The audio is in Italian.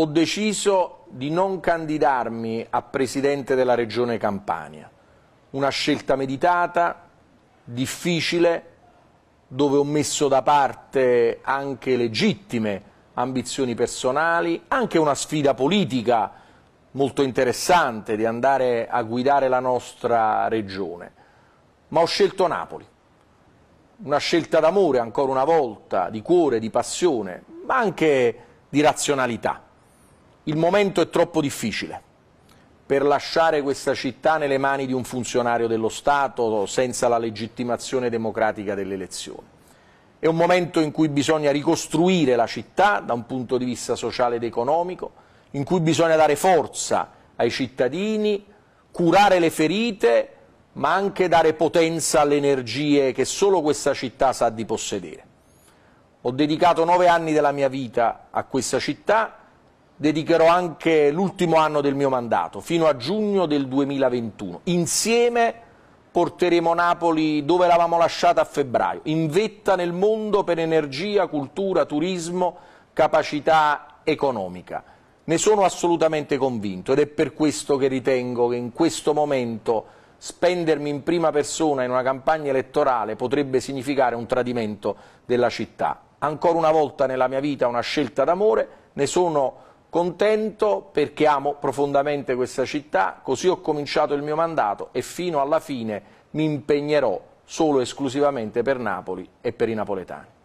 ho deciso di non candidarmi a Presidente della Regione Campania. Una scelta meditata, difficile, dove ho messo da parte anche legittime ambizioni personali, anche una sfida politica molto interessante di andare a guidare la nostra regione. Ma ho scelto Napoli, una scelta d'amore ancora una volta, di cuore, di passione, ma anche di razionalità. Il momento è troppo difficile per lasciare questa città nelle mani di un funzionario dello Stato senza la legittimazione democratica delle elezioni. È un momento in cui bisogna ricostruire la città da un punto di vista sociale ed economico, in cui bisogna dare forza ai cittadini, curare le ferite, ma anche dare potenza alle energie che solo questa città sa di possedere. Ho dedicato nove anni della mia vita a questa città dedicherò anche l'ultimo anno del mio mandato, fino a giugno del 2021. Insieme porteremo Napoli dove l'avamo lasciata a febbraio, in vetta nel mondo per energia, cultura, turismo, capacità economica. Ne sono assolutamente convinto ed è per questo che ritengo che in questo momento spendermi in prima persona in una campagna elettorale potrebbe significare un tradimento della città. Ancora una volta nella mia vita una scelta d'amore, ne sono Contento perché amo profondamente questa città, così ho cominciato il mio mandato e fino alla fine mi impegnerò solo esclusivamente per Napoli e per i napoletani.